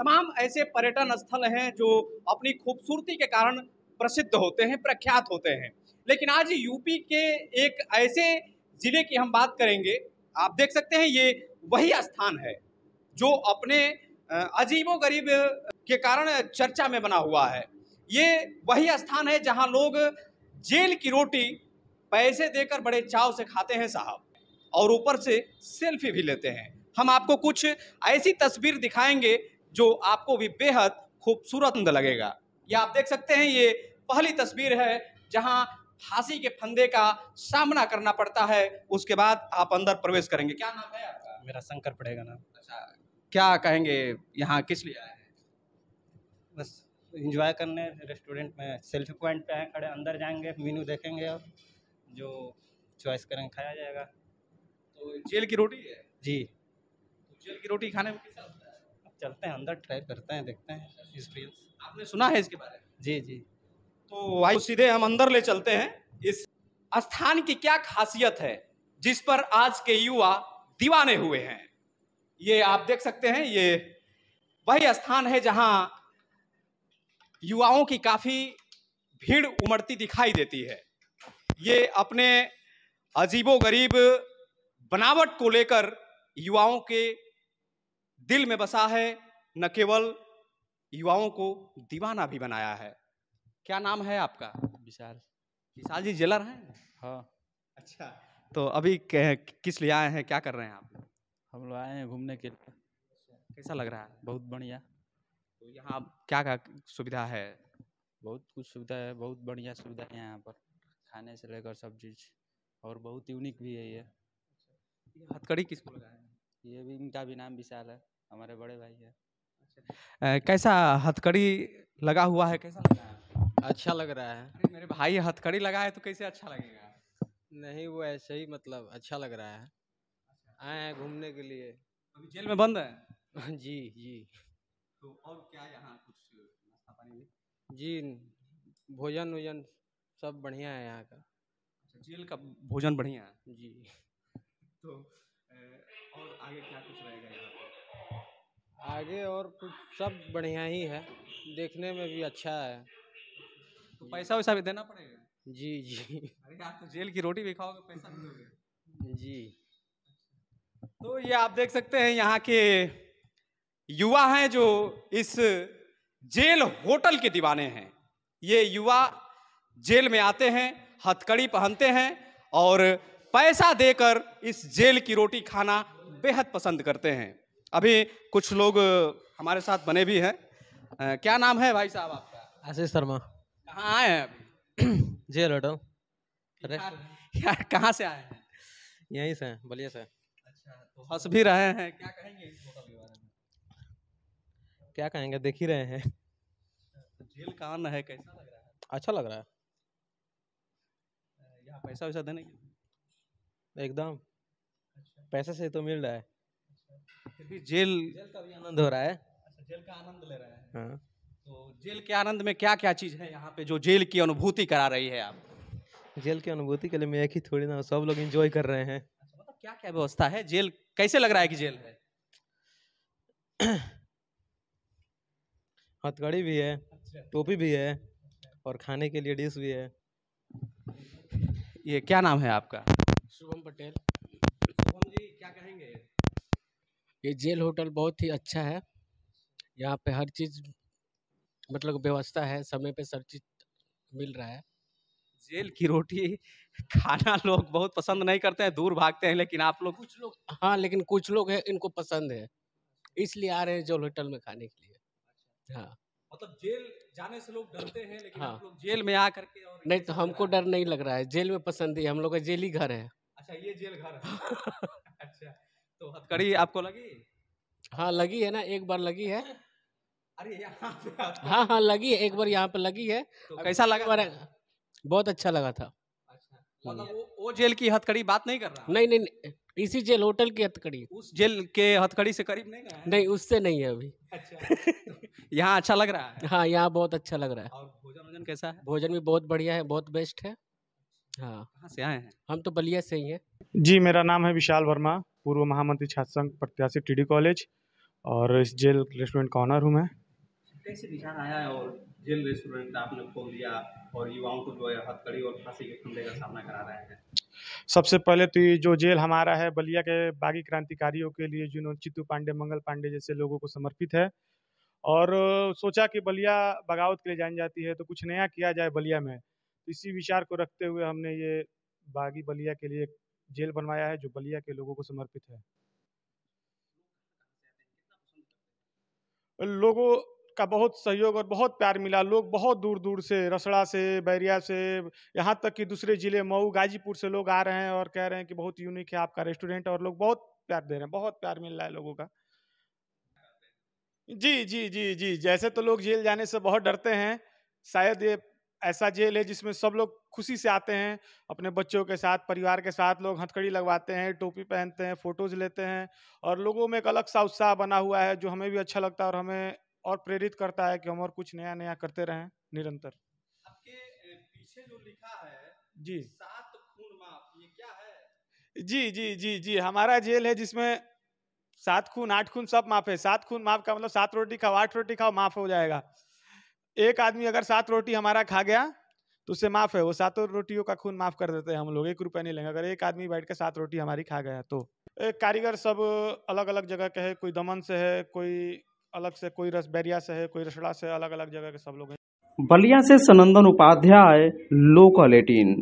तमाम ऐसे पर्यटन स्थल हैं जो अपनी खूबसूरती के कारण प्रसिद्ध होते हैं प्रख्यात होते हैं लेकिन आज यूपी के एक ऐसे ज़िले की हम बात करेंगे आप देख सकते हैं ये वही स्थान है जो अपने अजीबो गरीब के कारण चर्चा में बना हुआ है ये वही स्थान है जहां लोग जेल की रोटी पैसे देकर बड़े चाव से खाते हैं साहब और ऊपर से सेल्फी भी लेते हैं हम आपको कुछ ऐसी तस्वीर दिखाएंगे जो आपको भी बेहद खूबसूरत लगेगा यह आप देख सकते हैं ये पहली तस्वीर है जहाँ फांसी के फंदे का सामना करना पड़ता है उसके बाद आप अंदर प्रवेश करेंगे क्या नाम है आपका मेरा शंकर पड़ेगा नाम अच्छा क्या कहेंगे यहाँ किस लिए आए बस इंजॉय करने रेस्टोरेंट में सेल्फी पॉइंट पे हैं खड़े अंदर जाएंगे मेन्यू देखेंगे और जो चॉइस करेंगे खाया जाएगा तो जेल की रोटी है जी तो जेल की रोटी खाने में कैसा होता है चलते हैं अंदर ट्राई करते हैं देखते हैं इस एक्सपीरियंस आपने सुना है इसके बारे में जी जी तो भाई सीधे हम अंदर ले चलते हैं इस स्थान की क्या खासियत है जिस पर आज के युवा दीवाने हुए हैं ये आप देख सकते हैं ये वही स्थान है जहां युवाओं की काफी भीड़ उमड़ती दिखाई देती है ये अपने अजीबो गरीब बनावट को लेकर युवाओं के दिल में बसा है न केवल युवाओं को दीवाना भी बनाया है क्या नाम है आपका विशाल विशाल जी जेलर हैं हाँ अच्छा तो अभी किस लिए आए हैं क्या कर रहे हैं आप हम लोग आए हैं घूमने के लिए कैसा लग रहा है बहुत बढ़िया तो यहाँ क्या क्या सुविधा है बहुत कुछ सुविधा है बहुत बढ़िया सुविधा है यहाँ पर खाने से लेकर सब चीज़ और बहुत यूनिक भी है ये अच्छा, हथकड़ी किसको है ये भी इनका भी नाम विशाल है हमारे बड़े भाई है अच्छा। कैसा हथकड़ी लगा हुआ है कैसा लगा अच्छा लग रहा है मेरे भाई हथकड़ी लगा है तो कैसे अच्छा लगेगा नहीं वो ऐसे ही मतलब अच्छा लग रहा है अच्छा। आए हैं घूमने के लिए अभी जेल में बंद है जी जी तो और क्या यहाँ कुछ नाश्ता पानी जी भोजन वोजन सब बढ़िया है यहाँ का अच्छा, जेल का भोजन बढ़िया है जी तो और आगे क्या कुछ रहेगा यहाँ आगे और कुछ सब बढ़िया ही है देखने में भी अच्छा है तो पैसा वैसा भी देना पड़ेगा जी जी अरे आप तो जेल की रोटी भी खाओगे पैसा भी दोगे जी तो ये आप देख सकते हैं यहाँ के युवा हैं जो इस जेल होटल के दीवाने हैं ये युवा जेल में आते हैं हथकड़ी पहनते हैं और पैसा देकर इस जेल की रोटी खाना बेहद पसंद करते हैं अभी कुछ लोग हमारे साथ बने भी हैं क्या नाम है भाई साहब आपका आशीष शर्मा कहाँ आए हैं अभी जी लोटो यार कहाँ से आए हैं यहीं से बोलिए सर अच्छा तो हंस भी रहे हैं क्या कहेंगे इस क्या कहेंगे देख ही रहे हैं अच्छा, जेल कान है कैसा लग रहा है अच्छा लग रहा है पैसा वैसा देने के एकदम अच्छा। पैसे से तो मिल रहा है जेल जेल का भी आनंद हो रहा है अच्छा जेल का आनंद ले रहे हैं हाँ। तो जेल के आनंद में क्या क्या चीज़ है यहाँ पे जो जेल की अनुभूति करा रही है आप जेल की अनुभूति के लिए मैं एक ही थोड़ी ना सब लोग इंजॉय कर रहे हैं अच्छा मतलब क्या क्या व्यवस्था है जेल कैसे लग रहा है कि जेल है हथकड़ी भी है अच्छा। टोपी भी है अच्छा। और खाने के लिए डिश भी है ये क्या नाम है आपका शुभम पटेल ये जेल होटल बहुत ही अच्छा है यहाँ पे हर चीज़ मतलब व्यवस्था है समय पे सब चीज़ मिल रहा है जेल की रोटी खाना लोग बहुत पसंद नहीं करते हैं दूर भागते हैं लेकिन आप लोग कुछ लोग हाँ लेकिन कुछ लोग हैं इनको पसंद है इसलिए आ रहे हैं जेल होटल में खाने के लिए अच्छा। हाँ मतलब जेल जाने से लोग डरते हैं लेकिन हाँ। लोग जेल में आ करके और नहीं तो हमको डर नहीं लग रहा है जेल में पसंद ही हम लोग का जेल ही घर है अच्छा ये जेल घर है अच्छा तो हथकड़ी आपको लगी हाँ लगी है ना एक बार लगी है अरे यहाँ हाँ हाँ लगी है एक बार यहाँ पे लगी है तो कैसा लगा बार बहुत अच्छा लगा था अच्छा मतलब वो, वो जेल की हथकड़ी बात नहीं कर रहा नहीं नहीं इसी जेल होटल की हथकड़ी उस जेल के हथकड़ी से करीब नहीं गया है? नहीं उससे नहीं है अभी अच्छा तो यहाँ अच्छा लग रहा है हाँ यहाँ बहुत अच्छा लग रहा है और भोजन वोजन कैसा है भोजन भी बहुत बढ़िया है बहुत बेस्ट है हाँ से आए हैं हम तो बलिया से ही हैं जी मेरा नाम है विशाल वर्मा पूर्व महामंत्री छात्र संघ प्रत्याशी टी डी कॉलेज और इस जेल रेस्टोरेंट का ऑनर हूँ मैं कैसे विचार आया और जेल रेस्टोरेंट आपने खोल दिया और युवाओं को जो है हथकड़ी और फांसी के फंदे का सामना करा रहे हैं सबसे पहले तो ये जो जेल हमारा है बलिया के बागी क्रांतिकारियों के लिए जिन्होंने चित्तू पांडे मंगल पांडे जैसे लोगों को समर्पित है और सोचा कि बलिया बगावत के लिए जानी जाती है तो कुछ नया किया जाए बलिया में तो इसी विचार को रखते हुए हमने ये बागी बलिया के लिए जेल बनवाया है जो बलिया के लोगों को समर्पित है लोगों का बहुत सहयोग और बहुत प्यार मिला लोग बहुत दूर दूर से रसड़ा से बैरिया से यहाँ तक कि दूसरे ज़िले मऊ गाजीपुर से लोग आ रहे हैं और कह रहे हैं कि बहुत यूनिक है आपका रेस्टोरेंट और लोग बहुत प्यार दे रहे हैं बहुत प्यार मिल रहा है लोगों का जी जी जी जी जैसे तो लोग जेल जाने से बहुत डरते हैं शायद ये ऐसा जेल है जिसमें सब लोग खुशी से आते हैं अपने बच्चों के साथ परिवार के साथ लोग हथकड़ी लगवाते हैं टोपी पहनते हैं फोटोज लेते हैं और लोगों में एक अलग सा उत्साह बना हुआ है जो हमें भी अच्छा लगता है और हमें और प्रेरित करता है कि हम और कुछ नया नया करते रहे निरंतर आपके पीछे जो लिखा है जी सात खून माफ ये क्या है जी जी जी जी हमारा जेल है जिसमें सात खून आठ खून सब माफ है सात खून माफ का मतलब सात रोटी खाओ आठ रोटी खाओ माफ हो जाएगा एक आदमी अगर सात रोटी हमारा खा गया तो उसे माफ है वो सातों रोटियों का खून माफ कर देते हैं हम लोग एक रुपया नहीं लेंगे अगर एक आदमी बैठ के सात रोटी हमारी खा गया तो एक कारीगर सब अलग अलग जगह के है कोई दमन से है कोई अलग से कोई रस बैरिया से है कोई रसड़ा से अलग अलग जगह के सब लोग हैं बलिया से सनंदन उपाध्याय लोकल एटीन